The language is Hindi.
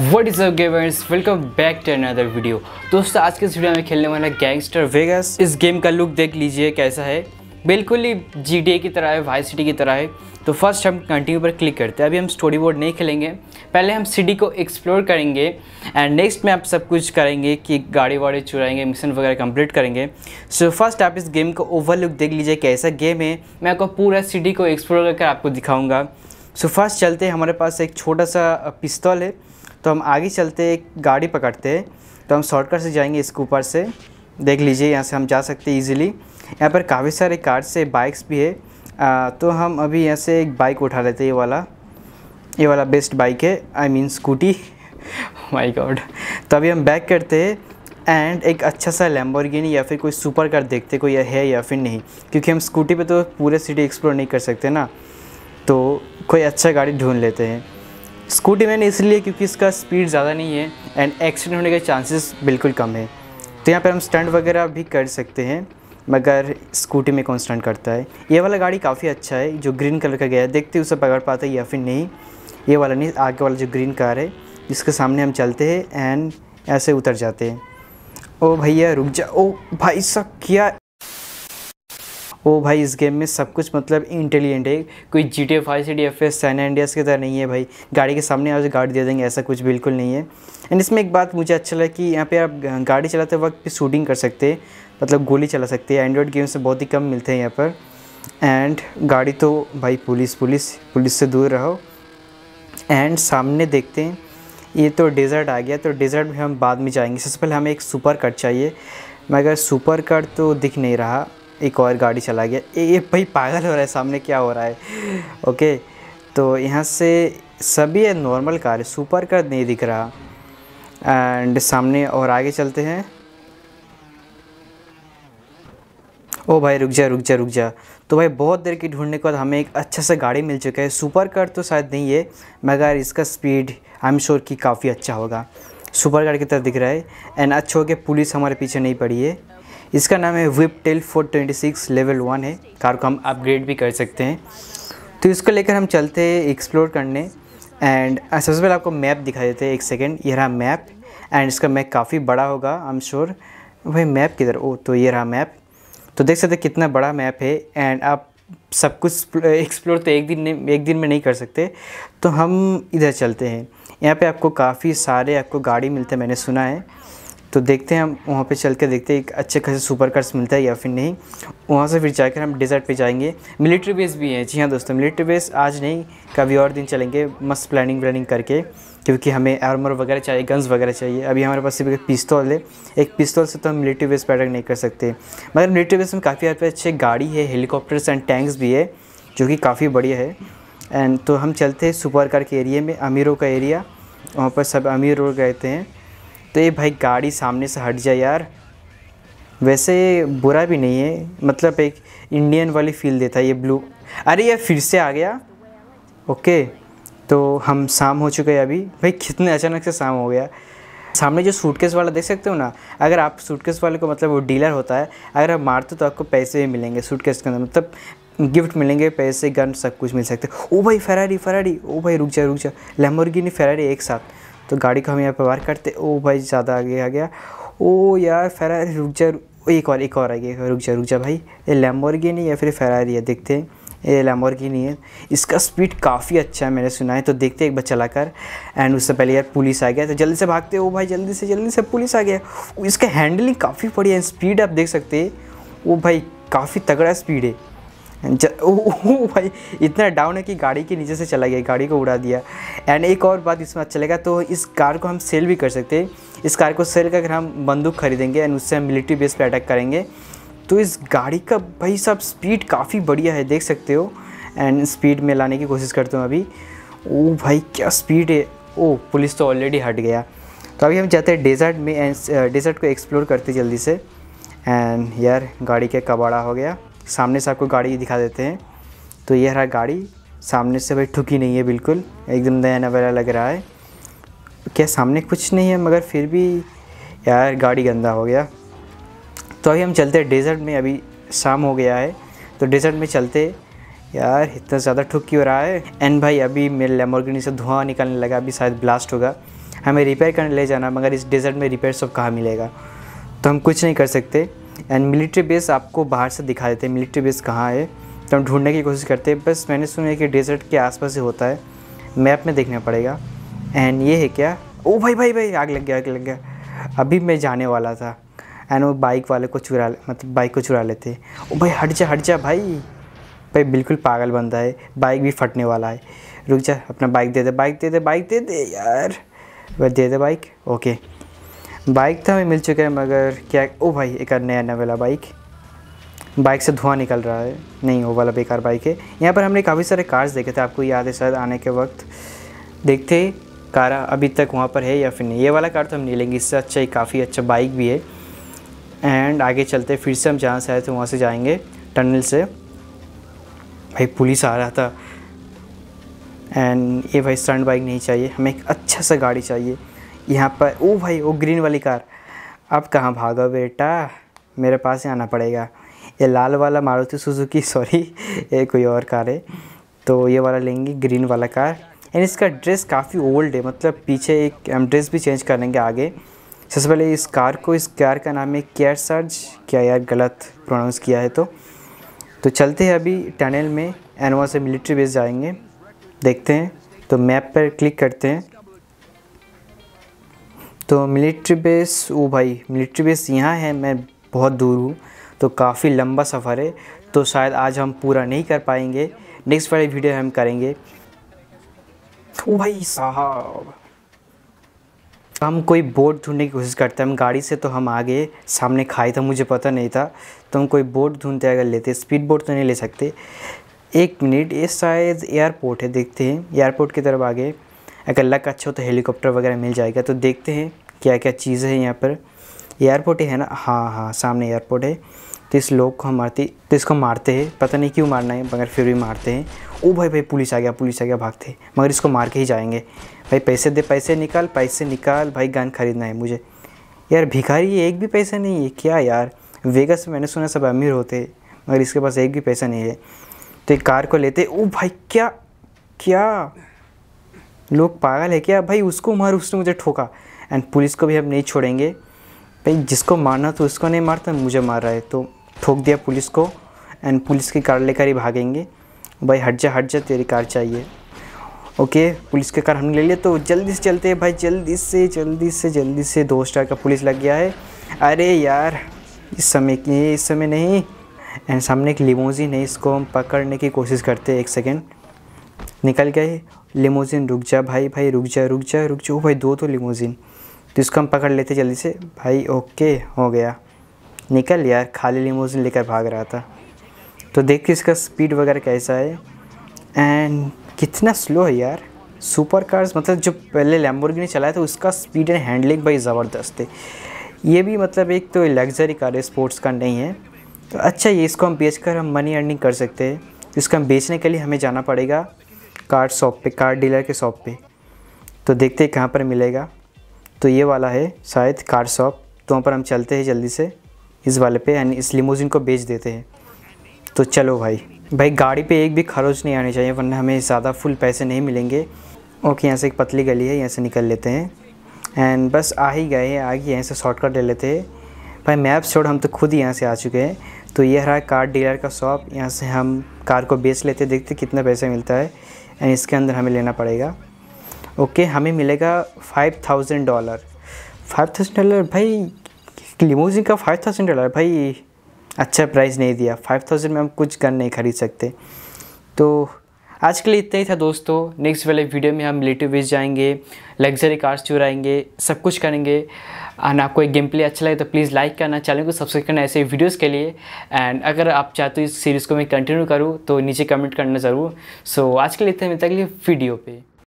what is up welcome back to another video दोस्तों आज के इस वीडियो में खेलने वाला गैंगस्टर वेगस इस गेम का लुक देख लीजिए कैसा है बिल्कुल ही जी की तरह है वाई सिटी की तरह है तो फर्स्ट हम कंटिन्यू पर क्लिक करते हैं अभी हम स्टोरी बोर्ड नहीं खेलेंगे पहले हम सिटी को एक्सप्लोर करेंगे एंड नेक्स्ट में आप सब कुछ करेंगे कि गाड़ी वाड़ी चुराएंगे मिशन वगैरह कंप्लीट करेंगे सो so, फर्स्ट आप इस गेम को ओवर लुक देख लीजिए कैसा गेम है मैं आपको पूरा सिटी को एक्सप्लोर करके आपको दिखाऊँगा सो so, फर्स्ट चलते हैं हमारे पास एक छोटा सा पिस्तौल है तो हम आगे चलते एक गाड़ी पकड़ते तो हम शॉर्टकट से जाएंगे इसके ऊपर से देख लीजिए यहाँ से हम जा सकते हैं ईजिली यहाँ पर काफ़ी सारे कार्ड से बाइक्स भी है आ, तो हम अभी यहाँ से एक बाइक उठा लेते हैं ये वाला ये वाला बेस्ट बाइक है I mean scooty my god तो अभी हम बैक करते हैं एंड एक अच्छा सा लैम्बोर्गिनी या फिर कोई सुपर कार देखते कोई है या फिर नहीं क्योंकि हम स्कूटी पे तो पूरे सिटी एक्सप्लोर नहीं कर सकते ना तो कोई अच्छा गाड़ी ढूंढ लेते हैं स्कूटी मैंने इसलिए क्योंकि इसका स्पीड ज़्यादा नहीं है एंड एक्सीडेंट होने के चांसेस बिल्कुल कम है तो यहाँ पर हम स्टंट वगैरह भी कर सकते हैं मगर स्कूटी में कौन स्टंट करता है ये वाला गाड़ी काफ़ी अच्छा है जो ग्रीन कलर का गया है देखते उसे पकड़ पाता है या फिर नहीं ये वाला नहीं आगे वाला जो ग्रीन कार है जिसके सामने हम चलते हैं एंड ऐसे उतर जाते हैं ओ भैया रुक जा ओ भाई सब क्या वो भाई इस गेम में सब कुछ मतलब इंटेलिजेंट है कोई G T five C D F S San Andreas की तरह नहीं है भाई गाड़ी के सामने आज गाड़ी दे देंगे ऐसा कुछ बिल्कुल नहीं है एंड इसमें एक बात मुझे अच्छा लगा कि यहाँ पे आप गाड़ी चलाते वक्त भी शूटिंग कर सकते हैं मतलब गोली चला सकते हैं एंड्रॉयड गेम्स से बहुत ही कम मिलते हैं यहाँ पर एंड गाड़ी तो भाई पुलिस पुलिस पुलिस से दूर रहो एंड सामने देखते हैं ये तो डेजर्ट आ गया तो डेजर्ट में हम बाद में जाएंगे सबसे पहले हमें एक सुपर कट चाहिए मगर सुपर कट तो दिख नहीं रहा एक और गाड़ी चला गया ये ए भाई पागल हो रहा है सामने क्या हो रहा है ओके तो यहाँ से सभी है नॉर्मल कार है सुपर कार नहीं दिख रहा एंड सामने और आगे चलते हैं ओ भाई रुक जा रुक जा रुक जा तो भाई बहुत देर की ढूंढने के बाद हमें एक अच्छा सा गाड़ी मिल चुका है सुपर कार तो शायद नहीं है मगर इसका स्पीड आई एम श्योर कि काफ़ी अच्छा होगा सुपर कार की तरफ दिख रहा है एंड अच्छे हो गया पुलिस हमारे पीछे नहीं पड़ी है इसका नाम है whiptail four twenty six level one है कार को हम अपग्रेड भी कर सकते हैं तो इसको लेकर हम चलते हैं एक्सप्लोर करने एंड सबसे पहले आपको मैप दिखा देते हैं एक सेकेंड यह रहा मैप एंड इसका मैप काफ़ी बड़ा होगा आई एम श्योर भाई मैप किधर ओ तो ये रहा मैप तो देख सकते कितना बड़ा मैप है एंड आप सब कुछ एक्सप्लोर तो एक दिन एक दिन में नहीं कर सकते तो हम इधर चलते हैं यहाँ पे आपको काफ़ी सारे आपको गाड़ी मिलते हैं मैंने सुना है तो देखते हैं हम वहाँ पे चल के देखते हैं एक अच्छे खासे सुपर कार्स मिलता है या फिर नहीं वहाँ से फिर जाकर हम डेजर्ट पे जाएंगे मिलिट्री बेस भी है जी हाँ दोस्तों मिलिट्री बेस आज नहीं कभी और दिन चलेंगे मस्त प्लानिंग व्लानिंग करके क्योंकि हमें आर्मर वगैरह चाहिए गन्स वगैरह चाहिए अभी हमारे पास सिर्फ एक पिस्तौल है एक पिस्तौल से तो हम मिलिट्री बेस पैटर्क नहीं कर सकते मगर मिलिट्री बेस में काफ़ी हाथ पर अच्छे गाड़ी है हेलीकॉप्टर्स एंड टैंक्स भी है जो कि काफ़ी बढ़िया है एंड तो हम चलते हैं सुपर कार के एरिए में अमीरों का एरिया वहाँ पर सब अमीर रोड गए हैं तो ये भाई गाड़ी सामने से हट जाए यार वैसे बुरा भी नहीं है मतलब एक इंडियन वाली फील देता है ये ब्लू अरे ये फिर से आ गया ओके तो हम शाम हो चुके हैं अभी भाई कितने अचानक से शाम हो गया सामने जो सूटकेस वाला देख सकते हो ना अगर आप सूटकेस वाले को मतलब वो डीलर होता है अगर आप मारते तो आपको पैसे भी मिलेंगे सूटकेस के अंदर मतलब गिफ्ट मिलेंगे पैसे गन सब कुछ मिल सकते ओ भाई फरारी फरारी ओ भाई रुक जा रुक जा लेमोरगिनी फरारी एक साथ तो गाड़ी को हम यहाँ पर बाहर करते ओ भाई ज़्यादा आगे आ गया ओ यार फेरारी रुक जा एक और एक और आ गया रुक जा रुक जा भाई ये लैम्बोर्गिनी या फिर रही है देखते हैं ये लैम्बोर्गिनी है इसका स्पीड काफ़ी अच्छा है मैंने सुना है तो देखते एक बार चला कर एंड उससे पहले यार पुलिस आ गया तो जल्दी से भागते हो भाई जल्दी से जल्दी से पुलिस आ गया इसका हैंडलिंग काफ़ी बढ़िया है स्पीड आप देख सकते हैं वो भाई काफ़ी तगड़ा स्पीड है ओ, ओ भाई इतना डाउन है कि गाड़ी के नीचे से चला गया गाड़ी को उड़ा दिया एंड एक और बात इसमें अच्छा लगा तो इस कार को हम सेल भी कर सकते हैं इस कार को सेल कर हम बंदूक खरीदेंगे एंड उससे हम मिलिट्री बेस पे अटैक करेंगे तो इस गाड़ी का भाई साहब स्पीड काफ़ी बढ़िया है देख सकते हो एंड स्पीड में लाने की कोशिश करता हूँ अभी ओ भाई क्या स्पीड है ओ पुलिस तो ऑलरेडी हट गया तो अभी हम जाते हैं डेजर्ट में डेजर्ट को एक्सप्लोर करते जल्दी से एंड यार गाड़ी का कबाड़ा हो गया सामने से आपको गाड़ी दिखा देते हैं तो ये रहा गाड़ी सामने से भाई ठुकी नहीं है बिल्कुल एकदम नया नवेला लग रहा है क्या सामने कुछ नहीं है मगर फिर भी यार गाड़ी गंदा हो गया तो अभी हम चलते हैं डेजर्ट में अभी शाम हो गया है तो डेजर्ट में चलते यार इतना ज़्यादा ठुकी हो रहा है एंड भाई अभी मेरे लेमोर्गिनी से धुआं निकलने लगा अभी शायद ब्लास्ट होगा हमें रिपेयर करने ले जाना मगर इस डेजर्ट में रिपेयर सब कहाँ मिलेगा तो हम कुछ नहीं कर सकते एंड मिलिट्री बेस आपको बाहर से दिखा देते हैं मिलिट्री बेस कहाँ है तो हम ढूंढने की कोशिश करते हैं बस मैंने सुना है कि डेजर्ट के आसपास ही होता है मैप में देखना पड़ेगा एंड ये है क्या ओ भाई भाई भाई आग लग गया आग लग गया अभी मैं जाने वाला था एंड वो बाइक वाले को चुरा मतलब बाइक को चुरा लेते ओ भाई हट जा हट जा भाई भाई बिल्कुल पागल बंदा है बाइक भी फटने वाला है रुक जा अपना बाइक दे दे बाइक दे दे बाइक दे दे यार दे दे बाइक ओके बाइक तो हमें मिल चुका है मगर क्या ओ भाई एक नया नया वाला बाइक बाइक से धुआं निकल रहा है नहीं वो वाला बेकार बाइक है यहाँ पर हमने काफ़ी सारे कार्स देखे थे आपको याद है शायद आने के वक्त देखते कार अभी तक वहाँ पर है या फिर नहीं ये वाला कार तो हम नहीं लेंगे इससे अच्छा ही काफ़ी अच्छा बाइक भी है एंड आगे चलते फिर से हम जहाँ से आए थे वहाँ से जाएंगे टनल से भाई पुलिस आ रहा था एंड ये भाई स्टंट बाइक नहीं चाहिए हमें एक अच्छा सा गाड़ी चाहिए यहाँ पर ओ भाई वो ग्रीन वाली कार अब कहाँ भागा बेटा मेरे पास ही आना पड़ेगा ये लाल वाला मारुति सुजुकी सॉरी ये कोई और कार है तो ये वाला लेंगे ग्रीन वाला कार एंड इसका ड्रेस काफ़ी ओल्ड है मतलब पीछे एक हम ड्रेस भी चेंज कर लेंगे आगे सबसे पहले इस कार को इस कार का नाम है केयर सर्ज क्या यार गलत प्रोनाउंस किया है तो तो चलते हैं अभी टनल में एनवा से मिलिट्री बेस जाएंगे देखते हैं तो मैप पर क्लिक करते हैं तो मिलिट्री बेस ओ भाई मिलिट्री बेस यहाँ है मैं बहुत दूर हूँ तो काफ़ी लंबा सफ़र है तो शायद आज हम पूरा नहीं कर पाएंगे नेक्स्ट वाले वीडियो हम करेंगे ओ भाई साहब हम कोई बोट ढूंढने की कोशिश करते हैं हम गाड़ी से तो हम आगे सामने खाई था मुझे पता नहीं था तो हम कोई बोट ढूंढते अगर लेते स्पीड बोट तो नहीं ले सकते एक मिनट ये शायद एयरपोर्ट है देखते हैं एयरपोर्ट की तरफ आगे अगर लक अच्छा हो तो हेलीकॉप्टर वगैरह मिल जाएगा तो देखते हैं क्या क्या चीज़ें हैं यहाँ पर एयरपोर्ट ही है ना हाँ हाँ सामने एयरपोर्ट है तो इस लोग को हम मारती तो इसको मारते हैं पता नहीं क्यों मारना है मगर फिर भी मारते हैं ओ भाई भाई पुलिस आ गया पुलिस आ गया भागते मगर इसको मार के ही जाएंगे भाई पैसे दे पैसे निकाल पैसे निकाल भाई गन खरीदना है मुझे यार भिखारी एक भी पैसा नहीं है क्या यार वेगस मैंने सुना सब अमीर होते मगर इसके पास एक भी पैसा नहीं है तो एक कार को लेते ओ भाई क्या क्या लोग पागल है क्या भाई उसको मार उसने मुझे ठोका एंड पुलिस को भी हम नहीं छोड़ेंगे भाई जिसको मारना तो उसको नहीं मारता मुझे मार रहा है तो ठोक दिया पुलिस को एंड पुलिस की कार लेकर ही भागेंगे भाई हट जा हट जा तेरी कार चाहिए ओके पुलिस की कार हमने ले लिया तो जल्दी से चलते हैं भाई जल्दी से जल्दी से जल्दी से दो स्टार का पुलिस लग गया है अरे यार इस समय की इस समय नहीं एंड सामने एक लिमोजी नहीं इसको हम पकड़ने की कोशिश करते हैं एक सेकेंड निकल गए लिमोजिन रुक जा भाई भाई रुक जा रुक जा रुक जा ओ भाई दो तो लिमोजिन तो इसको हम पकड़ लेते जल्दी से भाई ओके हो गया निकल यार खाली लिमोजिन लेकर भाग रहा था तो के इसका स्पीड वगैरह कैसा है एंड कितना स्लो है यार सुपर कार्स मतलब जो पहले लैम्बोर्गिनी चलाया था उसका स्पीड एंड हैंडलिंग भाई ज़बरदस्त है ये भी मतलब एक तो लग्जरी कार है स्पोर्ट्स कार नहीं है तो अच्छा ये इसको हम बेच कर हम मनी अर्निंग कर सकते हैं इसको हम बेचने के लिए हमें जाना पड़ेगा कार शॉप पे कार डीलर के शॉप पे तो देखते हैं कहाँ पर मिलेगा तो ये वाला है शायद कार शॉप तो वहाँ पर हम चलते हैं जल्दी से इस वाले पे एंड इस लिमोजिन को बेच देते हैं तो चलो भाई भाई गाड़ी पे एक भी खरोच नहीं आनी चाहिए वरना हमें ज़्यादा फुल पैसे नहीं मिलेंगे ओके यहाँ से एक पतली गली है यहाँ से निकल लेते हैं एंड बस आ ही गए हैं आगे यहाँ से शॉर्टकट ले लेते हैं भाई मैप छोड़ हम तो खुद ही यहाँ से आ चुके हैं तो ये रहा कार डीलर का शॉप यहाँ से हम कार को बेच लेते देखते कितना पैसा मिलता है एंड इसके अंदर हमें लेना पड़ेगा ओके okay, हमें मिलेगा five thousand dollar five thousand dollar भाई लिमोजिन का फाइव थाउजेंड डॉलर भाई अच्छा प्राइस नहीं दिया फाइव थाउजेंड में हम कुछ गन नहीं खरीद सकते तो आज के लिए इतना ही था दोस्तों नेक्स्ट वाले वीडियो में हम लेटिव वेज जाएंगे लग्जरी कार्स चुराएंगे सब कुछ करेंगे एंड आपको एक गेम प्ले अच्छा लगे तो प्लीज़ लाइक करना चैनल को सब्सक्राइब करना ऐसे वीडियोज़ के लिए एंड अगर आप चाहते हो इस सीरीज़ को मैं कंटिन्यू करूँ तो नीचे कमेंट करना ज़रूर सो so, आज के लिए इतने तक वीडियो पर